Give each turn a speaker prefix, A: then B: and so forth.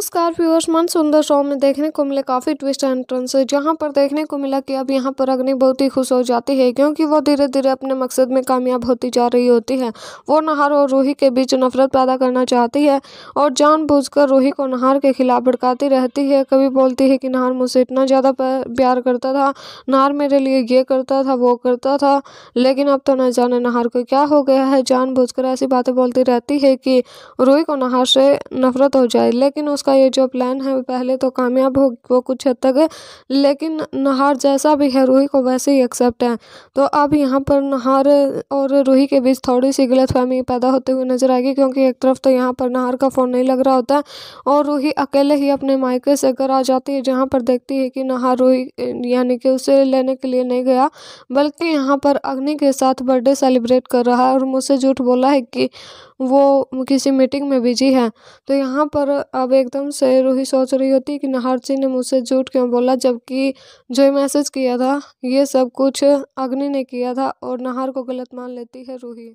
A: नमस्कार व्यूअर्स मन सुंदर शो में देखने को मिले काफ़ी ट्विस्ट एंड टर्न्स जहां पर देखने को मिला कि अब यहां पर अग्नि बहुत ही खुश हो जाती है क्योंकि वो धीरे धीरे अपने मकसद में कामयाब होती जा रही होती है वो नहार और रूही के बीच नफरत पैदा करना चाहती है और जानबूझकर रूही को नहार के खिलाफ भड़काती रहती है कभी बोलती है कि नहार मुझसे इतना ज़्यादा प्यार करता था नहार मेरे लिए ये करता था वो करता था लेकिन अब तो न जाने नहार को क्या हो गया है जान ऐसी बातें बोलती रहती है कि रूही को नहार से नफरत हो जाए लेकिन उसका का ये जो प्लान है पहले तो कामयाब हो वो कुछ हद तक लेकिन नहार जैसा भी है रूही को वैसे ही एक्सेप्ट है तो अब यहाँ पर नहार और रूही के बीच थोड़ी सी गलत फहमी पैदा होते हुए नजर आएगी क्योंकि एक तरफ तो यहाँ पर नहार का फ़ोन नहीं लग रहा होता और रूही अकेले ही अपने मायके से घर आ जाती है जहाँ पर देखती है कि नहार रूही यानी कि उसे लेने के लिए नहीं गया बल्कि यहाँ पर अग्नि के साथ बर्थडे सेलिब्रेट कर रहा है और मुझसे झूठ बोला है कि वो किसी मीटिंग में बिजी है तो यहाँ पर अब एकदम से रूही सोच रही होती कि नाहरची ने मुझसे झूठ क्यों बोला जबकि जो मैसेज किया था ये सब कुछ अग्नि ने किया था और नहार को गलत मान लेती है रूही